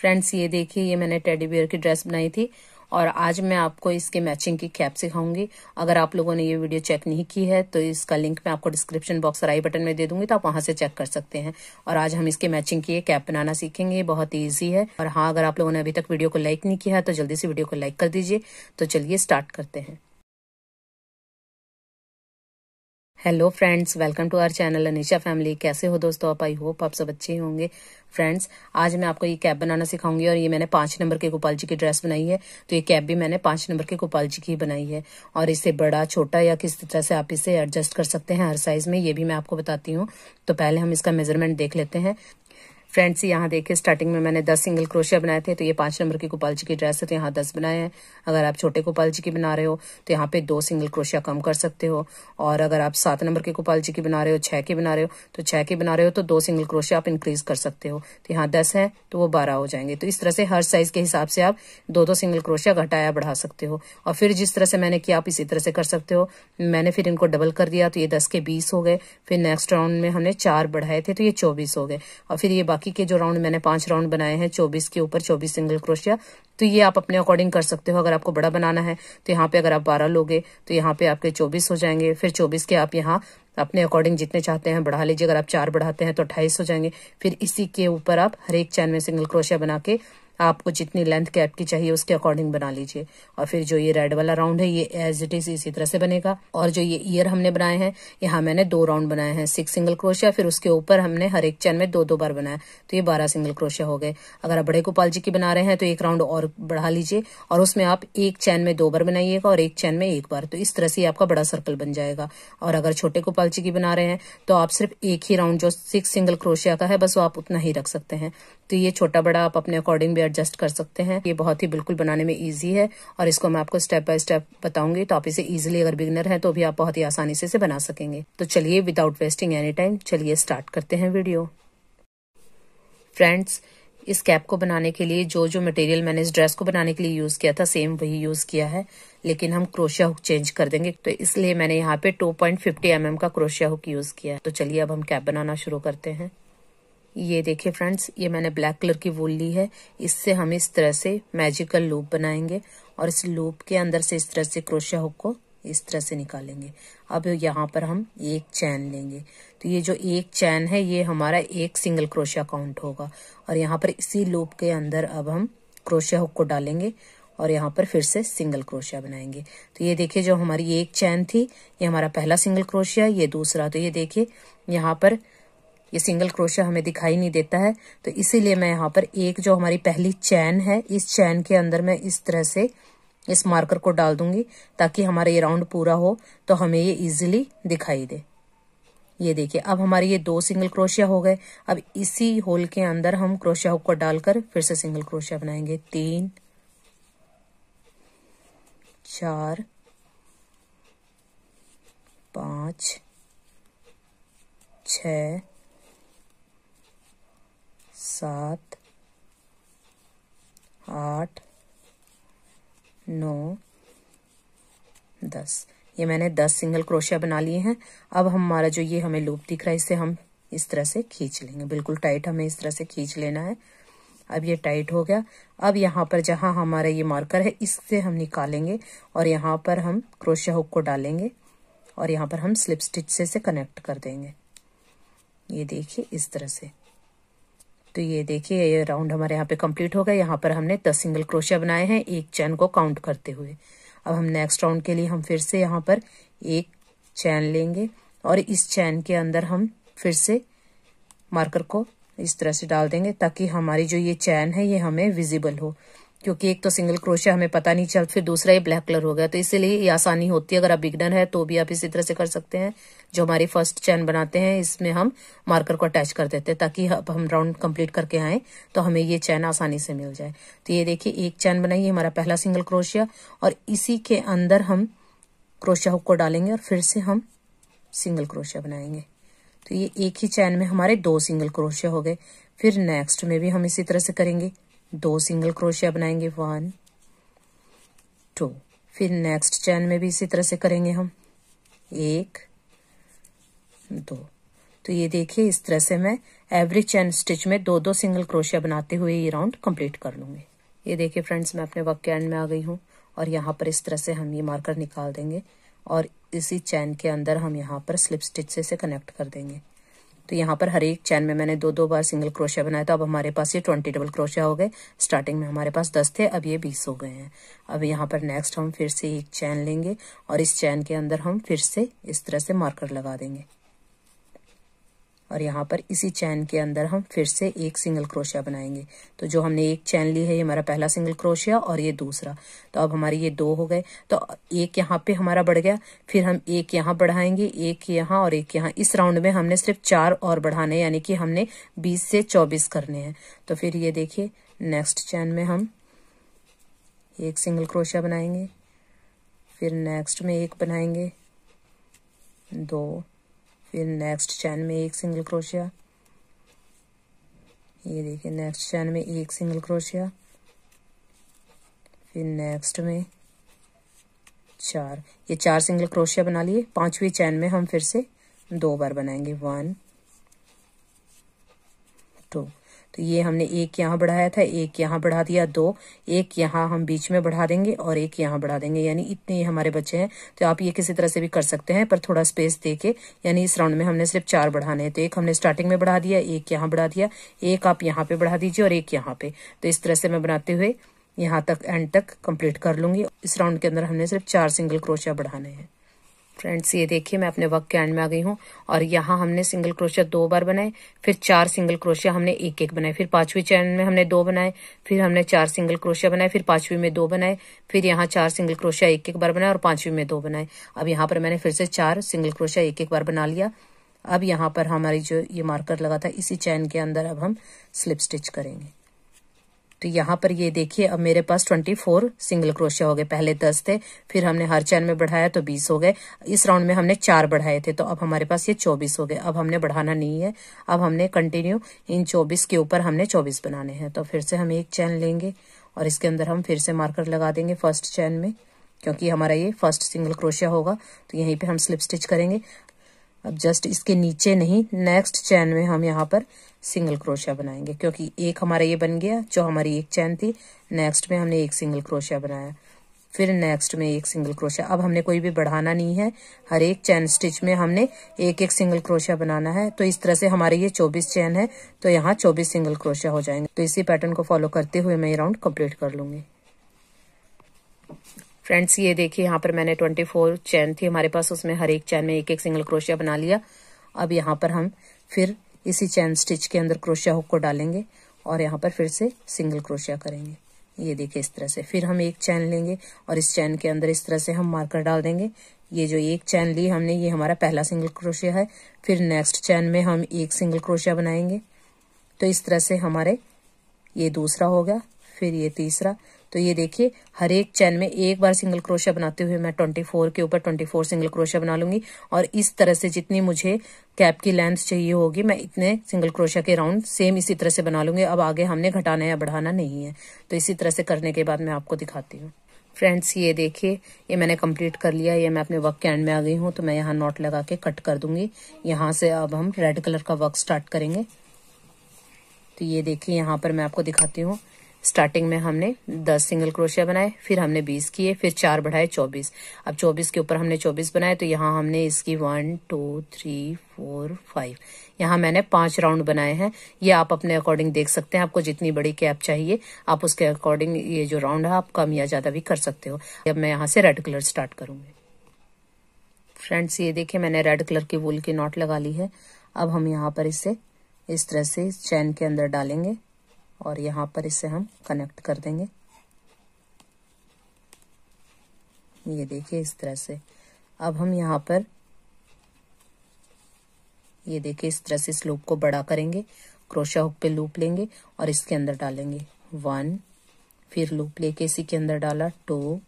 friends ये देखिए ये मैंने टेडी बियर की ड्रेस बनाई थी और आज मैं आपको इसके मैचिंग की कैप सिखाऊंगी अगर आप लोगों ने ये वीडियो चेक नहीं की है तो इसका लिंक मैं आपको डिस्क्रिप्शन बॉक्स और आई बटन में दे दूंगी तो आप वहां से चेक कर सकते हैं और आज हम इसके मैचिंग की कैप बनाना सीखेंगे ये बहुत ईजी है और हाँ अगर आप लोगों ने अभी तक वीडियो को लाइक नहीं किया है तो जल्दी से वीडियो को लाइक कर दीजिए तो चलिए स्टार्ट करते हैं hello friends welcome to our channel Anisha family कैसे हो दोस्तों आप आई होप आप सब अच्छे होंगे फ्रेंड्स आज मैं आपको ये कैप बनाना सिखाऊंगी और ये मैंने पांच नंबर के गोपाल जी की ड्रेस बनाई है तो ये कैप भी मैंने पांच नंबर के गोपाल जी की बनाई है और इसे बड़ा छोटा या किस तरह से आप इसे एडजस्ट कर सकते हैं हर साइज में ये भी मैं आपको बताती हूँ तो पहले हम इसका मेजरमेंट देख लेते हैं फ्रेंड्स यहाँ देखे स्टार्टिंग में मैंने दस सिंगल क्रोशिया बनाए थे तो ये पांच नंबर की गोपाल जी की ड्रेस है तो यहाँ दस बनाए हैं अगर आप छोटे गोपाल जी की बना रहे हो तो यहाँ पे दो सिंगल क्रोशिया कम कर सकते हो और अगर आप सात नंबर के गोपाल जी की बना रहे हो छह की बना रहे हो तो छह के बना रहे हो तो दो सिंगल क्रोशिया आप इंक्रीज कर सकते हो तो यहाँ दस है तो वो बारह हो जाएंगे तो इस तरह से हर साइज के हिसाब से आप दो दो सिंगल क्रोशिया घटाया बढ़ा सकते हो और फिर जिस तरह से मैंने किया आप इसी तरह से कर सकते हो मैंने फिर इनको डबल कर दिया तो ये दस के बीस हो गए फिर नेक्स्ट राउंड में हमने चार बढ़ाए थे तो ये चौबीस हो गए और फिर ये बाकी के जो राउंड मैंने पांच राउंड बनाए हैं चौबीस के ऊपर चौबीस सिंगल क्रोशिया तो ये आप अपने अकॉर्डिंग कर सकते हो अगर आपको बड़ा बनाना है तो यहाँ पे अगर आप बारह लोगे तो यहाँ पे आपके चौबीस हो जाएंगे फिर चौबीस के आप यहाँ अपने अकॉर्डिंग जितने चाहते हैं बढ़ा लीजिए अगर आप चार बढ़ाते हैं तो अट्ठाईस हो जाएंगे फिर इसी के ऊपर आप हरेक चैन में सिंगल क्रोशिया बना के आपको जितनी लेंथ कैप की चाहिए उसके अकॉर्डिंग बना लीजिए और फिर जो ये रेड वाला राउंड है ये एज इट इज इसी तरह से बनेगा और जो ये ईयर हमने बनाए हैं यहाँ मैंने दो राउंड बनाए हैं सिक्स सिंगल क्रोशिया फिर उसके ऊपर हमने हर एक चैन में दो दो बार बनाया तो ये बारह सिंगल क्रोशिया हो गए अगर आप बड़े गोपाल जी की बना रहे हैं तो एक राउंड और बढ़ा लीजिए और उसमें आप एक चैन में दो बार बनाइएगा और एक चैन में एक बार तो इस तरह से आपका बड़ा सर्कल बन जाएगा और अगर छोटे गोपाल जी की बना रहे हैं तो आप सिर्फ एक ही राउंड जो सिक्स सिंगल क्रोशिया का है बस वो आप उतना ही रख सकते हैं तो ये छोटा बड़ा आप अपने अकॉर्डिंग भी एडजस्ट कर सकते हैं ये बहुत ही बिल्कुल बनाने में ईजी है और इसको मैं आपको स्टेप बाय स्टेप बताऊंगी तो आप इसे इजिली अगर बिगनर है तो भी आप बहुत ही आसानी से इसे बना सकेंगे तो चलिए विदाउट वेस्टिंग एनी टाइम चलिए स्टार्ट करते हैं वीडियो फ्रेंड्स इस कैप को बनाने के लिए जो जो मटेरियल मैंने इस ड्रेस को बनाने के लिए यूज किया था सेम वही यूज किया है लेकिन हम क्रोशिया हुक चेंज कर देंगे तो इसलिए मैंने यहाँ पे 2.50 पॉइंट mm का क्रोशिया हुक यूज किया है तो चलिए अब हम कैप बनाना शुरू करते हैं ये देखिए फ्रेंड्स ये मैंने ब्लैक कलर की वूल ली है इससे हम इस तरह से मैजिकल लूप बनाएंगे और इस लूप के अंदर से इस तरह से क्रोशिया हुक को इस तरह से निकालेंगे अब यहाँ पर हम एक चैन लेंगे तो ये जो एक चैन है ये हमारा एक सिंगल क्रोशिया काउंट होगा और यहाँ पर इसी लूप के अंदर अब हम क्रोशिया हुक को डालेंगे और यहाँ पर फिर से सिंगल क्रोशिया बनाएंगे तो ये देखिए जो हमारी एक चैन थी ये हमारा पहला सिंगल क्रोशिया ये दूसरा तो ये देखिए यहाँ पर ये सिंगल क्रोशिया हमें दिखाई नहीं देता है तो इसीलिए मैं यहाँ पर एक जो हमारी पहली चैन है इस चैन के अंदर मैं इस तरह से इस मार्कर को डाल दूंगी ताकि हमारा ये राउंड पूरा हो तो हमें ये इजिली दिखाई दे ये देखिए अब हमारे ये दो सिंगल क्रोशिया हो गए अब इसी होल के अंदर हम क्रोशिया हुक को डालकर फिर से सिंगल क्रोशिया बनाएंगे तीन चार पांच छ सात आठ नौ दस ये मैंने दस सिंगल क्रोशिया बना लिए हैं अब हमारा जो ये हमें लूप दिख रहा है इसे हम इस तरह से खींच लेंगे बिल्कुल टाइट हमें इस तरह से खींच लेना है अब ये टाइट हो गया अब यहाँ पर जहां हमारा ये मार्कर है इससे हम निकालेंगे और यहाँ पर हम क्रोशिया हुक को डालेंगे और यहाँ पर हम स्लिप स्टिच से, से कनेक्ट कर देंगे ये देखिए इस तरह से तो ये देखिए ये राउंड हमारे यहाँ पे कंप्लीट हो गया यहाँ पर हमने दस सिंगल क्रोशिया बनाए हैं एक चैन को काउंट करते हुए अब हम नेक्स्ट राउंड के लिए हम फिर से यहाँ पर एक चैन लेंगे और इस चैन के अंदर हम फिर से मार्कर को इस तरह से डाल देंगे ताकि हमारी जो ये चैन है ये हमें विजिबल हो क्योंकि एक तो सिंगल क्रोशिया हमें पता नहीं चल फिर दूसरा ये ब्लैक कलर हो गया तो इसीलिए ये आसानी होती है अगर आप बिगनर है तो भी आप इसी तरह से कर सकते हैं जो हमारी फर्स्ट चैन बनाते हैं इसमें हम मार्कर को अटैच कर देते हैं ताकि हम राउंड कंप्लीट करके आए तो हमें ये चैन आसानी से मिल जाए तो ये देखिए एक चैन बनाइए हमारा पहला सिंगल क्रोशिया और इसी के अंदर हम क्रोशिया हुक को डालेंगे और फिर से हम सिंगल क्रोशिया बनाएंगे तो ये एक ही चैन में हमारे दो सिंगल क्रोशिया हो गए फिर नेक्स्ट में भी हम इसी तरह से करेंगे दो सिंगल क्रोशिया बनाएंगे वन टू फिर नेक्स्ट चैन में भी इसी तरह से करेंगे हम एक दो तो ये देखिए इस तरह से मैं एवरी चैन स्टिच में दो दो सिंगल क्रोशिया बनाते हुए ये राउंड कंप्लीट कर लूंगी ये देखिए फ्रेंड्स मैं अपने वर्क के एंड में आ गई हूँ और यहाँ पर इस तरह से हम ये मार्कर निकाल देंगे और इसी चैन के अंदर हम यहाँ पर स्लिप स्टिच से, से कनेक्ट कर देंगे तो यहाँ पर हर एक चैन में मैंने दो दो बार सिंगल क्रोशिया बनाया तो अब हमारे पास ये ट्वेंटी डबल क्रोशिया हो गए स्टार्टिंग में हमारे पास दस थे अब ये बीस हो गए हैं अब यहाँ पर नेक्स्ट हम फिर से एक चैन लेंगे और इस चैन के अंदर हम फिर से इस तरह से मार्कर लगा देंगे और यहाँ पर इसी चैन के अंदर हम फिर से एक सिंगल क्रोशिया बनाएंगे तो जो हमने एक चैन ली है ये हमारा पहला सिंगल क्रोशिया और ये दूसरा तो अब हमारे ये दो हो गए तो एक यहाँ पे हमारा बढ़ गया फिर हम एक यहाँ बढ़ाएंगे एक यहाँ और एक यहाँ इस राउंड में हमने सिर्फ चार और बढ़ाने यानी कि हमने बीस से चौबीस करने हैं तो फिर ये देखिए नेक्स्ट चैन में हम एक सिंगल क्रोशिया बनाएंगे फिर नेक्स्ट में एक बनाएंगे दो फिर नेक्स्ट चैन में एक सिंगल क्रोशिया ये देखिए नेक्स्ट चैन में एक सिंगल क्रोशिया फिर नेक्स्ट में चार ये चार सिंगल क्रोशिया बना लिए पांचवी चैन में हम फिर से दो बार बनाएंगे वन तो ये हमने एक यहाँ बढ़ाया था एक यहाँ बढ़ा दिया दो एक यहाँ हम बीच में बढ़ा देंगे और एक यहाँ बढ़ा देंगे यानी इतने ही हमारे बच्चे हैं तो आप ये किसी तरह से भी कर सकते हैं पर थोड़ा स्पेस दे के यानी इस राउंड में हमने सिर्फ चार बढ़ाने हैं तो एक हमने स्टार्टिंग में बढ़ा दिया एक यहाँ बढ़ा दिया एक आप यहाँ पे बढ़ा दीजिए और एक यहाँ पे तो इस तरह से मैं बनाते हुए यहाँ तक एंड तक कंप्लीट कर लूंगी इस राउंड के अंदर हमने सिर्फ चार सिंगल क्रोशिया बढ़ाने हैं फ्रेंड्स ये देखिए मैं अपने वर्क के एंड में आ गई हूँ और यहाँ हमने सिंगल क्रोशिया दो बार बनाए फिर चार सिंगल क्रोशिया हमने एक एक बनाए फिर पांचवी चैन में हमने दो बनाए फिर हमने चार सिंगल क्रोशिया बनाए फिर पांचवी में दो बनाए फिर यहाँ चार सिंगल क्रोशिया एक एक बार बनाए और पांचवी में दो बनाए अब यहाँ पर मैंने फिर से चार सिंगल क्रोशिया एक एक बार बना लिया अब यहाँ पर हमारी जो ये मार्कर लगा था इसी चैन के अंदर अब हम स्लिप स्टिच करेंगे तो यहाँ पर ये देखिए अब मेरे पास ट्वेंटी फोर सिंगल क्रोशिया हो गए पहले दस थे फिर हमने हर चैन में बढ़ाया तो बीस हो गए इस राउंड में हमने चार बढ़ाए थे तो अब हमारे पास ये चौबीस हो गए अब हमने बढ़ाना नहीं है अब हमने कंटिन्यू इन चौबीस के ऊपर हमने चौबीस बनाने हैं तो फिर से हम एक चैन लेंगे और इसके अंदर हम फिर से मार्कर लगा देंगे फर्स्ट चैन में क्योंकि हमारा ये फर्स्ट सिंगल क्रोशिया होगा तो यहीं पे हम स्लिप स्टिच करेंगे अब जस्ट इसके नीचे नहीं नेक्स्ट चैन में हम यहाँ पर सिंगल क्रोशिया बनाएंगे क्योंकि एक हमारा ये बन गया जो हमारी एक चैन थी नेक्स्ट में हमने एक सिंगल क्रोशिया बनाया फिर नेक्स्ट में एक सिंगल क्रोशिया अब हमने कोई भी बढ़ाना नहीं है हर एक चैन स्टिच में हमने एक एक सिंगल क्रोशिया बनाना है तो इस तरह से हमारे ये 24 चैन है तो यहाँ 24 सिंगल क्रोशिया हो जाएंगे तो इसी पैटर्न को फॉलो करते हुए मैं ये राउंड कंप्लीट कर लूंगी फ्रेंड्स ये देखिए यहाँ पर मैंने ट्वेंटी फोर चैन थी हमारे पास उसमें हर एक चैन में एक एक सिंगल क्रोशिया बना लिया अब यहाँ पर हम फिर इसी चैन स्टिच के अंदर क्रोशिया हुक को डालेंगे और यहाँ पर फिर से सिंगल क्रोशिया करेंगे ये देखिए इस तरह से फिर हम एक चैन लेंगे और इस चैन के अंदर इस तरह से हम मार्कर डाल देंगे ये जो एक चैन ली हमने ये हमारा पहला सिंगल क्रोशिया है फिर नेक्स्ट चैन में हम एक सिंगल क्रोशिया बनाएंगे तो इस तरह से हमारे ये दूसरा हो गया फिर ये तीसरा तो ये देखिए हर एक चैन में एक बार सिंगल क्रोशा बनाते हुए मैं ट्वेंटी फोर के ऊपर ट्वेंटी फोर सिंगल क्रोशा बना लूंगी और इस तरह से जितनी मुझे कैप की लेंथ चाहिए होगी मैं इतने सिंगल क्रोशा के राउंड सेम इसी तरह से बना लूंगी अब आगे हमने घटाना या बढ़ाना नहीं है तो इसी तरह से करने के बाद मैं आपको दिखाती हूँ फ्रेंड्स ये देखिए ये मैंने कंप्लीट कर लिया ये मैं अपने वर्क के एंड में आ गई हूँ तो मैं यहाँ नॉट लगा के कट कर दूंगी यहाँ से अब हम रेड कलर का वर्क स्टार्ट करेंगे तो ये देखिए यहाँ पर मैं आपको दिखाती हूँ स्टार्टिंग में हमने दस सिंगल क्रोशिया बनाए फिर हमने बीस किए फिर चार बढ़ाए चौबीस अब चौबीस के ऊपर हमने चौबीस बनाए तो यहाँ हमने इसकी one two three four five यहाँ मैंने पांच राउंड बनाए हैं ये आप अपने अकॉर्डिंग देख सकते हैं आपको जितनी बड़ी कैप चाहिए आप उसके अकॉर्डिंग ये जो राउंड है आप कम या ज्यादा भी कर सकते हो अब मैं यहाँ से रेड कलर स्टार्ट करूंगी फ्रेंड्स ये देखिए मैंने रेड कलर की वूल की नॉट लगा ली है अब हम यहाँ पर इसे इस तरह से चैन के अंदर डालेंगे और यहाँ पर इसे हम कनेक्ट कर देंगे ये देखिए इस तरह से अब हम यहाँ पर ये देखिए इस तरह से इस लूप को बड़ा करेंगे क्रोशा हुक पे लूप लेंगे और इसके अंदर डालेंगे वन फिर लूप लेके इसी के अंदर डाला टू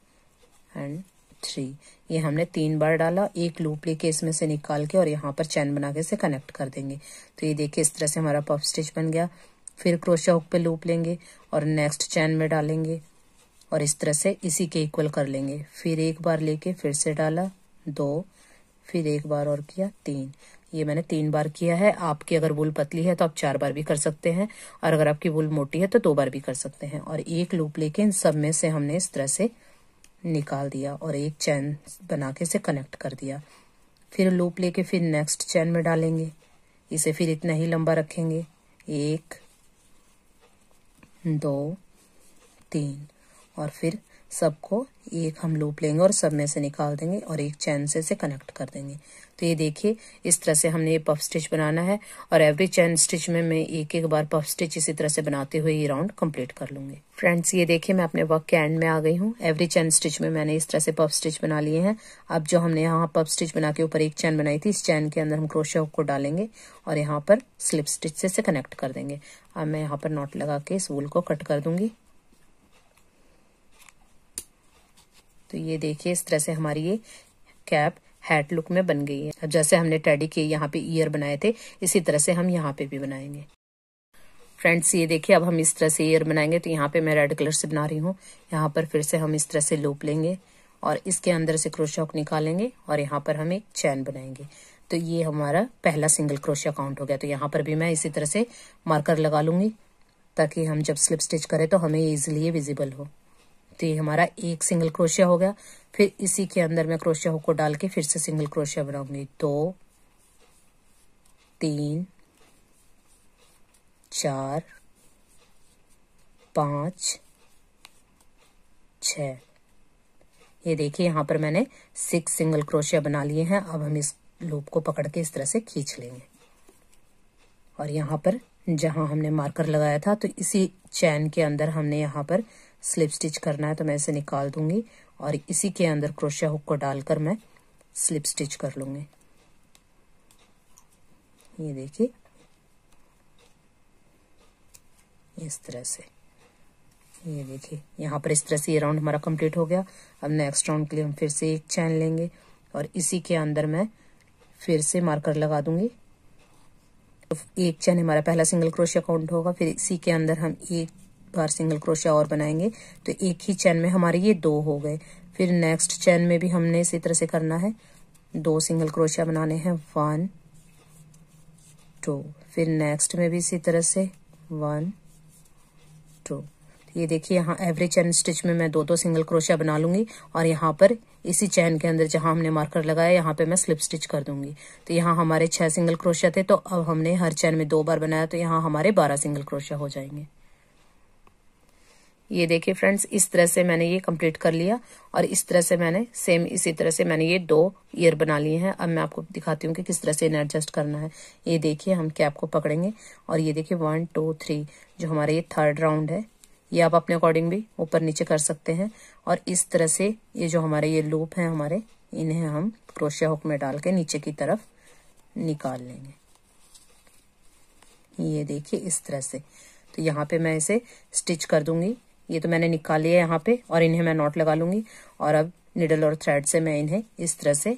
एंड थ्री ये हमने तीन बार डाला एक लूप लेके इसमें से निकाल के और यहाँ पर चैन बना के इसे कनेक्ट कर देंगे तो ये देखिए इस तरह से हमारा पफ स्टिच बन गया फिर क्रोशा हुक पे लूप लेंगे और नेक्स्ट चैन में डालेंगे और इस तरह से इसी के इक्वल कर लेंगे फिर एक बार लेके फिर से डाला दो फिर एक बार और किया तीन ये मैंने तीन बार किया है आपकी अगर वूल पतली है तो आप चार बार भी कर सकते हैं और अगर आपकी बुल मोटी है तो दो बार भी कर सकते हैं और एक लूप लेके इन सब में से हमने इस तरह से निकाल दिया और एक चैन बना के इसे कनेक्ट कर दिया फिर लूप लेके फिर नेक्स्ट चैन में डालेंगे इसे फिर इतना ही लंबा रखेंगे एक दो तीन और फिर सबको एक हम लूप लेंगे और सब में से निकाल देंगे और एक चैन से इसे कनेक्ट कर देंगे तो ये देखिए इस तरह से हमने ये पफ स्टिच बनाना है और एवरी चैन स्टिच में मैं एक एक बार पफ स्टिच इसी तरह से बनाते हुए ये राउंड कंप्लीट कर लूंगी फ्रेंड्स ये देखिए मैं अपने वर्क के एंड में आ गई हूँ एवरी चैन स्टिच में मैंने इस तरह से पफ स्टिच बना लिए हैं अब जो हमने यहाँ पफ स्टिच बना के ऊपर एक चैन बनाई थी इस चैन के अंदर हम क्रोशे को डालेंगे और यहाँ पर स्लिप स्टिच से कनेक्ट कर देंगे अब मैं यहाँ पर नॉट लगा के इस वूल को कट कर दूंगी तो ये देखिए इस तरह से हमारी ये कैप हैट लुक में बन गई है जैसे हमने टेडी के यहाँ पे ईयर बनाए थे इसी तरह से हम यहाँ पे भी बनाएंगे फ्रेंड्स ये देखिए अब हम इस तरह से ईयर बनाएंगे तो यहाँ पे मैं रेड कलर से बना रही हूँ यहाँ पर फिर से हम इस तरह से लूप लेंगे और इसके अंदर से क्रोशॉक निकालेंगे और यहाँ पर हम एक चैन बनाएंगे तो ये हमारा पहला सिंगल क्रोशिया काउंट हो गया तो यहाँ पर भी मैं इसी तरह से मार्कर लगा लूंगी ताकि हम जब स्लिप स्टिच करें तो हमें इजिली विजिबल हो तो ये हमारा एक सिंगल क्रोशिया हो गया फिर इसी के अंदर मैं क्रोशिया हुक को डाल के फिर से सिंगल क्रोशिया बनाऊंगी दो तीन चार पांच छ ये देखिए यहाँ पर मैंने सिक्स सिंगल क्रोशिया बना लिए हैं अब हम इस लूप को पकड़ के इस तरह से खींच लेंगे और यहाँ पर जहां हमने मार्कर लगाया था तो इसी चैन के अंदर हमने यहाँ पर स्लिप स्टिच करना है तो मैं इसे निकाल दूंगी और इसी के अंदर क्रोशिया हुक को डालकर मैं स्लिप स्टिच कर लूंगी ये देखिए इस तरह से ये देखिए यहाँ पर इस तरह से ये राउंड हमारा कंप्लीट हो गया अब नेक्स्ट राउंड के लिए हम फिर से एक चैन लेंगे और इसी के अंदर मैं फिर से मार्कर लगा दूंगी तो एक चैन हमारा पहला सिंगल क्रोशिया काउंट होगा फिर इसी के अंदर हम एक बार सिंगल क्रोशिया और बनाएंगे तो एक ही चैन में हमारे ये दो हो गए फिर नेक्स्ट चैन में भी हमने इसी तरह से करना है दो सिंगल क्रोशिया बनाने हैं वन टू फिर नेक्स्ट में भी इसी तरह से वन टू ये देखिए यहाँ एवरी चैन स्टिच में मैं दो दो सिंगल क्रोशिया बना लूंगी और यहाँ पर इसी चैन के अंदर जहां हमने मार्कर लगाया यहाँ पे मैं स्लिप स्टिच कर दूंगी तो यहाँ हमारे छह सिंगल क्रोशिया थे तो अब हमने हर चैन में दो बार बनाया तो यहाँ हमारे बारह सिंगल क्रोशिया हो जाएंगे ये देखिए फ्रेंड्स इस तरह से मैंने ये कंप्लीट कर लिया और इस तरह से मैंने सेम इसी तरह से मैंने ये दो ईयर बना लिए हैं अब मैं आपको दिखाती हूँ कि किस तरह से इन्हें एडजस्ट करना है ये देखिए हम कैप को पकड़ेंगे और ये देखिए वन टू थ्री जो हमारे ये थर्ड राउंड है ये आप अपने अकॉर्डिंग भी ऊपर नीचे कर सकते हैं और इस तरह से ये जो हमारे ये लूप है हमारे इन्हें हम क्रोशिया हुक में डाल के नीचे की तरफ निकाल लेंगे ये देखिए इस तरह से तो यहाँ पे मैं इसे स्टिच कर दूंगी ये तो मैंने निकाल लिया यहाँ पे और इन्हें मैं नॉट लगा लूंगी और अब निडल और थ्रेड से मैं इन्हें इस तरह से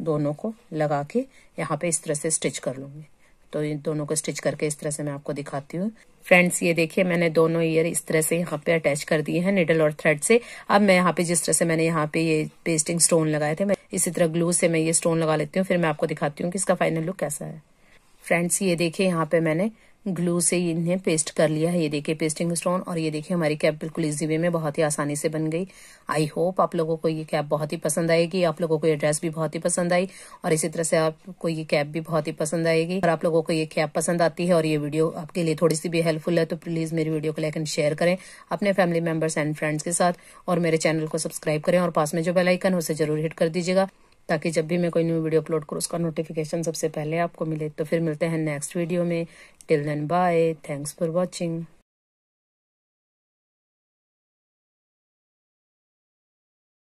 दोनों को लगा के यहाँ पे इस तरह से स्टिच कर लूंगी तो इन दोनों को स्टिच करके इस तरह से मैं आपको दिखाती हूँ फ्रेंड्स ये देखिए मैंने दोनों ईयर इस तरह से यहाँ पे अटैच कर दिए हैं निडल और थ्रेड से अब मैं यहाँ पे जिस तरह से मैंने यहाँ पे ये पेस्टिंग स्टोन लगाए थे मैं इसी तरह ग्लू से मैं ये स्टोन लगा लेती हूँ फिर मैं आपको दिखाती हूँ कि इसका फाइनल लुक कैसा है फ्रेंड्स ये देखिए यहाँ पे मैंने ग्लू से इन्हें पेस्ट कर लिया है ये देखिए पेस्टिंग स्टोन और ये देखिए हमारी कैप बिल्कुल इजी वे में बहुत ही आसानी से बन गई आई होप आप लोगों को ये कैप बहुत ही पसंद आएगी आप लोगों को ये ड्रेस भी बहुत ही पसंद आई और इसी तरह से आपको ये कैप भी बहुत ही पसंद आएगी और आप लोगों को ये कैप पसंद आती है और ये वीडियो आपके लिए थोड़ी सी भी हेल्पफुल है तो प्लीज मेरी वीडियो को लाइक एंड शेयर करें अपने फैमिली मेंबर्स एंड फ्रेंड्स के साथ और मेरे चैनल को सब्सक्राइब करें और पास में जो बेलाइकन उसे जरूर हिट कर दीजिएगा ताकि जब भी मैं कोई न्यू वीडियो अपलोड करूँ उसका नोटिफिकेशन सबसे पहले आपको मिले तो फिर मिलते हैं नेक्स्ट वीडियो में till then bye thanks for watching